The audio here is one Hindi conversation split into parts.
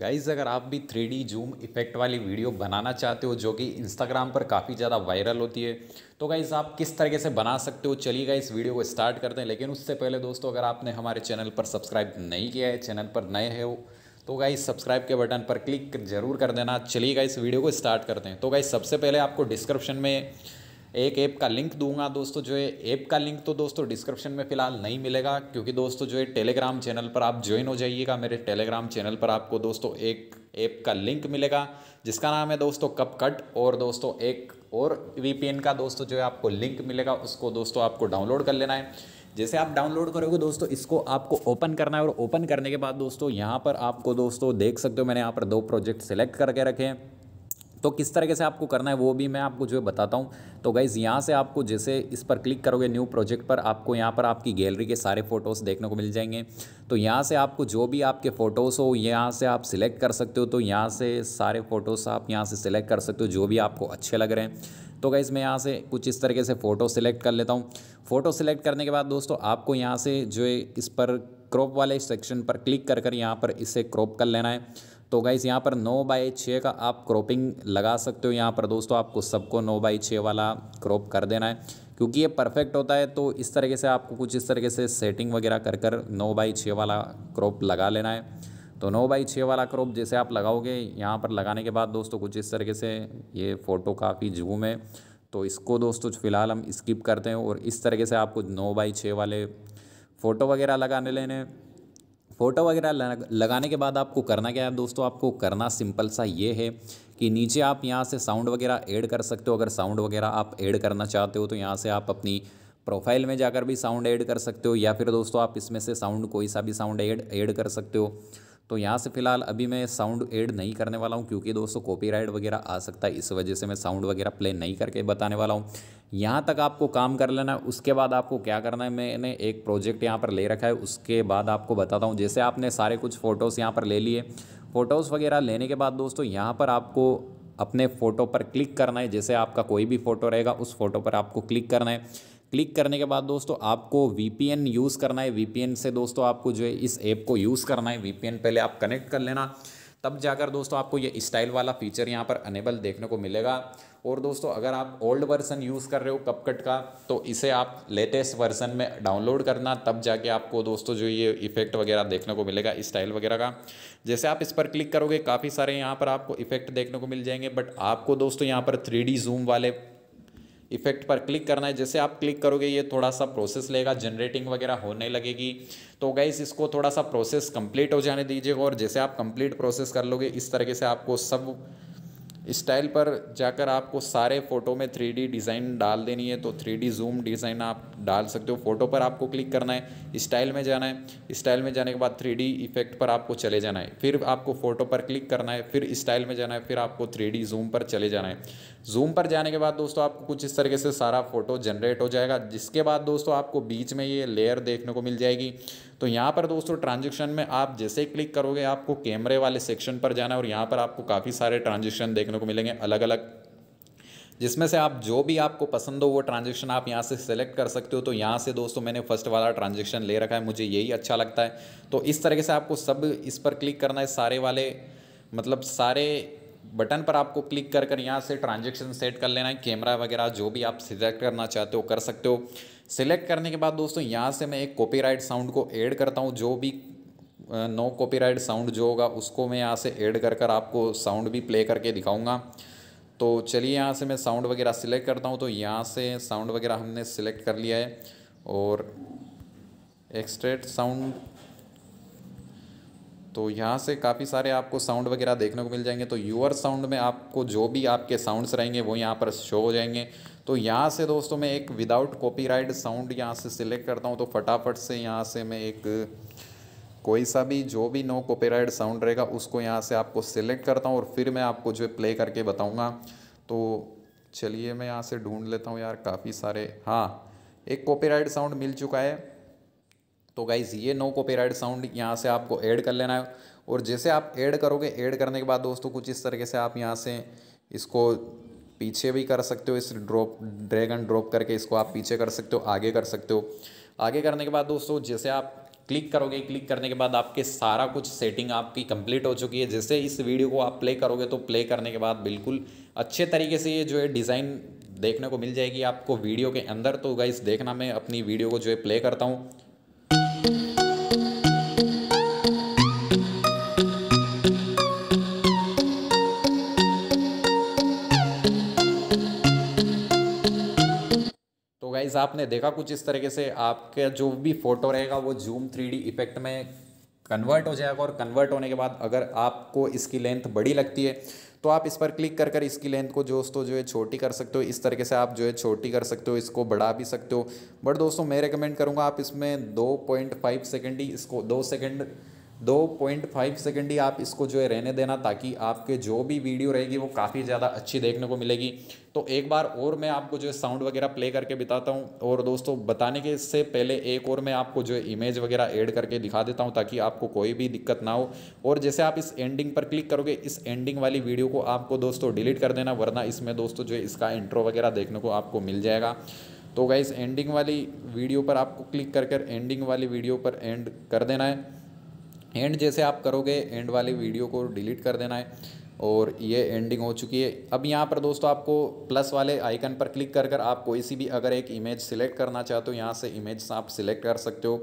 गाइज़ अगर आप भी थ्री जूम इफेक्ट वाली वीडियो बनाना चाहते हो जो कि इंस्टाग्राम पर काफ़ी ज़्यादा वायरल होती है तो गाइज़ आप किस तरीके से बना सकते हो चलिए गाइज़ वीडियो को स्टार्ट करते हैं लेकिन उससे पहले दोस्तों अगर आपने हमारे चैनल पर सब्सक्राइब नहीं किया है चैनल पर नए वो तो गाइज सब्सक्राइब के बटन पर क्लिक जरूर कर देना चलिए गाइज़ वीडियो को स्टार्ट करते हैं तो गाइज सबसे पहले आपको डिस्क्रिप्शन में एक ऐप का लिंक दूंगा दोस्तों जो है ऐप का लिंक तो दोस्तों डिस्क्रिप्शन में फिलहाल नहीं मिलेगा क्योंकि दोस्तों जो है टेलीग्राम चैनल पर आप ज्वाइन हो जाइएगा मेरे टेलीग्राम चैनल पर आपको दोस्तों एक ऐप का लिंक मिलेगा जिसका नाम है दोस्तों कप कट और दोस्तों एक और वी का दोस्तों जो है आपको लिंक मिलेगा उसको दोस्तों आपको डाउनलोड कर लेना है जैसे आप डाउनलोड करोगे दोस्तों इसको आपको ओपन करना है और ओपन करने के बाद दोस्तों यहाँ पर आपको दोस्तों देख सकते हो मैंने यहाँ पर दो प्रोजेक्ट सेलेक्ट करके रखे हैं तो किस तरीके से आपको करना है वो भी मैं आपको जो है बताता हूँ तो गाइज़ यहाँ से आपको जैसे इस पर क्लिक करोगे न्यू प्रोजेक्ट पर आपको यहाँ पर आपकी गैलरी के सारे फ़ोटोज़ देखने को मिल जाएंगे तो यहाँ से आपको जो भी आपके फ़ोटोज़ हो यहाँ से आप सिलेक्ट कर सकते हो तो यहाँ से सारे फ़ोटोज़ आप यहाँ से सिलेक्ट कर सकते हो जो भी आपको अच्छे लग रहे हैं तो गाइज़ मैं यहाँ से कुछ इस तरीके से फ़ोटो सिलेक्ट कर लेता हूँ फ़ोटो सिलेक्ट करने के बाद दोस्तों आपको यहाँ से जो है इस पर क्रॉप वाले सेक्शन पर क्लिक कर कर यहाँ पर इसे क्रॉप कर लेना है तो गाइस यहाँ पर नौ बाई छः का आप क्रॉपिंग लगा सकते हो यहाँ पर दोस्तों आपको सबको नौ बाई छः वाला क्रॉप कर देना है क्योंकि ये परफेक्ट होता है तो इस तरीके से आपको कुछ इस तरीके से सेटिंग वगैरह कर कर नौ बाई छः वाला क्रॉप लगा लेना है तो नौ बाई छः वाला क्रॉप जैसे आप लगाओगे यहाँ पर लगाने के बाद दोस्तों कुछ इस तरीके से ये फ़ोटो काफ़ी जूम है तो इसको दोस्तों फ़िलहाल हम स्किप करते हैं और इस तरीके से आपको नौ बाई छः वाले फ़ोटो वगैरह लगाने लेने फ़ोटो वगैरह लगाने के बाद आपको करना क्या है दोस्तों आपको करना सिंपल सा ये है कि नीचे आप यहाँ से साउंड वगैरह ऐड कर सकते हो अगर साउंड वगैरह आप ऐड करना चाहते हो तो यहाँ से आप अपनी प्रोफाइल में जाकर भी साउंड ऐड कर सकते हो या फिर दोस्तों आप इसमें से साउंड कोई सा भी साउंड ऐड ऐड कर सकते हो तो यहाँ से फ़िलहाल अभी मैं साउंड एड नहीं करने वाला हूँ क्योंकि दोस्तों कॉपीराइट वगैरह आ सकता है इस वजह से मैं साउंड वगैरह प्ले नहीं करके बताने वाला हूँ यहाँ तक आपको काम कर लेना है उसके बाद आपको क्या करना है मैंने एक प्रोजेक्ट यहाँ पर ले रखा है उसके बाद आपको बताता हूँ जैसे आपने सारे कुछ फ़ोटोज़ यहाँ पर ले लिए फ़ोटोज़ वगैरह लेने के बाद दोस्तों यहाँ पर आपको अपने फ़ोटो पर क्लिक करना है जैसे आपका कोई भी फ़ोटो रहेगा उस फ़ोटो पर आपको क्लिक करना है क्लिक करने के बाद दोस्तों आपको वीपीएन यूज़ करना है वीपीएन से दोस्तों आपको जो है इस ऐप को यूज़ करना है वीपीएन पहले आप कनेक्ट कर लेना तब जाकर दोस्तों आपको ये स्टाइल वाला फीचर यहाँ पर अनेबल देखने को मिलेगा और दोस्तों अगर आप ओल्ड वर्सन यूज़ कर रहे हो कपकट का तो इसे आप लेटेस्ट वर्सन में डाउनलोड करना तब जाके आपको दोस्तों जो ये इफेक्ट वगैरह देखने को मिलेगा स्टाइल वगैरह का जैसे आप इस पर क्लिक करोगे काफ़ी सारे यहाँ पर आपको इफेक्ट देखने को मिल जाएंगे बट आपको दोस्तों यहाँ पर थ्री जूम वाले इफेक्ट पर क्लिक करना है जैसे आप क्लिक करोगे ये थोड़ा सा प्रोसेस लेगा जनरेटिंग वगैरह होने लगेगी तो गाइस इसको थोड़ा सा प्रोसेस कंप्लीट हो जाने दीजिएगा और जैसे आप कंप्लीट प्रोसेस कर लोगे इस तरीके से आपको सब स्टाइल पर जाकर आपको सारे फ़ोटो में थ्री डिज़ाइन डाल देनी है तो थ्री जूम डिज़ाइन आप डाल सकते हो फोटो पर आपको क्लिक करना है स्टाइल में जाना है स्टाइल में जाने के बाद थ्री इफेक्ट पर आपको चले जाना है फिर आपको फोटो पर क्लिक करना है फिर स्टाइल में जाना है फिर आपको थ्री जूम पर चले जाना है जूम पर जाने के बाद दोस्तों आपको कुछ इस तरीके से सारा फोटो जनरेट हो जाएगा जिसके बाद दोस्तों आपको बीच में ये लेयर देखने को मिल जाएगी तो यहाँ पर दोस्तों ट्रांजेक्शन में आप जैसे क्लिक करोगे आपको कैमरे वाले सेक्शन पर जाना है और यहाँ पर आपको काफ़ी सारे ट्रांजेक्शन देखने को मिलेंगे अलग अलग जिसमें से आप जो भी आपको पसंद हो वो ट्रांजेक्शन आप यहाँ से सिलेक्ट कर सकते हो तो यहाँ से दोस्तों मैंने फर्स्ट वाला ट्रांजेक्शन ले रखा है मुझे यही अच्छा लगता है तो इस तरीके से आपको सब इस पर क्लिक करना है सारे वाले मतलब सारे बटन पर आपको क्लिक कर कर यहाँ से ट्रांजेक्शन सेट कर लेना है कैमरा वगैरह जो भी आप सिलेक्ट करना चाहते हो कर सकते हो सिलेक्ट करने के बाद दोस्तों यहाँ से मैं एक कॉपीराइट साउंड को ऐड करता हूँ जो भी नो कॉपीराइट साउंड जो होगा उसको मैं यहाँ से ऐड कर कर आपको साउंड भी प्ले करके दिखाऊंगा तो चलिए यहाँ से मैं साउंड वगैरह सिलेक्ट करता हूँ तो यहाँ से साउंड वगैरह हमने सिलेक्ट कर लिया है और एक्सट्रेट साउंड तो यहाँ से काफ़ी सारे आपको साउंड वगैरह देखने को मिल जाएंगे तो यूअर साउंड में आपको जो भी आपके साउंड्स रहेंगे वो यहाँ पर शो हो जाएंगे तो यहाँ से दोस्तों मैं एक विदाउट कॉपीराइट साउंड यहाँ से सिलेक्ट करता हूँ तो फटाफट से यहाँ से मैं एक कोई सा भी जो भी नो कॉपीराइट साउंड रहेगा उसको यहाँ से आपको सिलेक्ट करता हूँ और फिर मैं आपको जो प्ले करके बताऊँगा तो चलिए मैं यहाँ से ढूंढ लेता हूँ यार काफ़ी सारे हाँ एक कॉपीराइट साउंड मिल चुका है तो गाइज़ ये नो कॉपीराइट साउंड यहाँ से आपको ऐड कर लेना है और जैसे आप ऐड करोगे ऐड करने के बाद दोस्तों कुछ इस तरीके से आप यहाँ से इसको पीछे भी कर सकते हो इस ड्रॉप ड्रैगन ड्रॉप करके इसको आप पीछे कर सकते हो आगे कर सकते हो आगे करने के बाद दोस्तों जैसे आप क्लिक करोगे क्लिक करने के बाद आपके सारा कुछ सेटिंग आपकी कंप्लीट हो चुकी है जैसे इस वीडियो को आप प्ले करोगे तो प्ले करने के बाद बिल्कुल अच्छे तरीके से ये जो है डिज़ाइन देखने को मिल जाएगी आपको वीडियो के अंदर तो गाइस देखना मैं अपनी वीडियो को जो है प्ले करता हूँ गाइज आपने देखा कुछ इस तरीके से आपका जो भी फोटो रहेगा वो जूम थ्री इफेक्ट में कन्वर्ट हो जाएगा और कन्वर्ट होने के बाद अगर आपको इसकी लेंथ बड़ी लगती है तो आप इस पर क्लिक कर कर इसकी लेंथ को दोस्तों जो है छोटी कर सकते हो इस तरीके से आप जो है छोटी कर सकते हो इसको बढ़ा भी सकते हो बट दोस्तों मैं रिकमेंड करूँगा आप इसमें दो पॉइंट फाइव सेकेंड ही इसको दो सेकेंड दो पॉइंट फाइव सेकेंड ही आप इसको जो है रहने देना ताकि आपके जो भी वीडियो रहेगी वो काफ़ी ज़्यादा अच्छी देखने को मिलेगी तो एक बार और मैं आपको जो है साउंड वगैरह प्ले करके बताता हूँ और दोस्तों बताने के से पहले एक और मैं आपको जो है इमेज वगैरह ऐड करके दिखा देता हूँ ताकि आपको कोई भी दिक्कत ना हो और जैसे आप इस एंडिंग पर क्लिक करोगे इस एंडिंग वाली वीडियो को आपको दोस्तों डिलीट कर देना वरना इसमें दोस्तों जो है इसका इंट्रो वगैरह देखने को आपको मिल जाएगा तो गाइस एंडिंग वाली वीडियो पर आपको क्लिक कर कर एंडिंग वाली वीडियो पर एंड कर देना है एंड जैसे आप करोगे एंड वाली वीडियो को डिलीट कर देना है और ये एंडिंग हो चुकी है अब यहाँ पर दोस्तों आपको प्लस वाले आइकन पर क्लिक कर कर आप कोई सी भी अगर एक इमेज सिलेक्ट करना चाहते हो तो यहाँ से इमेज आप सिलेक्ट कर सकते हो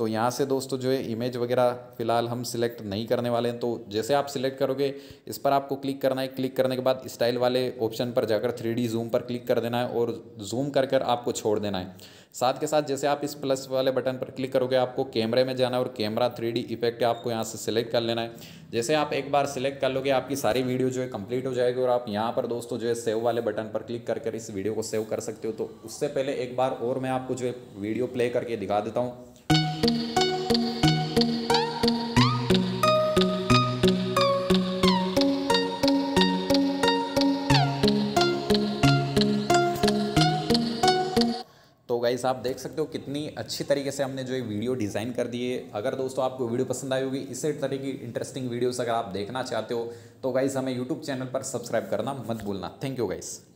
तो यहाँ से दोस्तों जो है इमेज वगैरह फ़िलहाल हम सिलेक्ट नहीं करने वाले हैं तो जैसे आप सिलेक्ट करोगे इस पर आपको क्लिक करना है क्लिक करने के बाद स्टाइल वाले ऑप्शन पर जाकर थ्री जूम पर क्लिक कर देना है और जूम कर कर आपको छोड़ देना है साथ के साथ जैसे आप इस प्लस वाले बटन पर क्लिक करोगे आपको कैमरे में जाना है और कैमरा थ्री इफेक्ट आपको यहाँ से सिलेक्ट कर लेना है जैसे आप एक बार सिलेक्ट कर लोगे आपकी सारी वीडियो जो है कंप्लीट हो जाएगी और आप यहाँ पर दोस्तों जो है सेव वाले बटन पर क्लिक कर कर इस वीडियो को सेव कर सकते हो तो उससे पहले एक बार और मैं आपको जो है वीडियो प्ले करके दिखा देता हूँ गाइज़ आप देख सकते हो कितनी अच्छी तरीके से हमने जो ये वीडियो डिज़ाइन कर दिए अगर दोस्तों आपको वीडियो पसंद आई होगी इसी तरह की इंटरेस्टिंग वीडियोस अगर आप देखना चाहते हो तो गाइज़ हमें यूट्यूब चैनल पर सब्सक्राइब करना मत भूलना थैंक यू गाइज़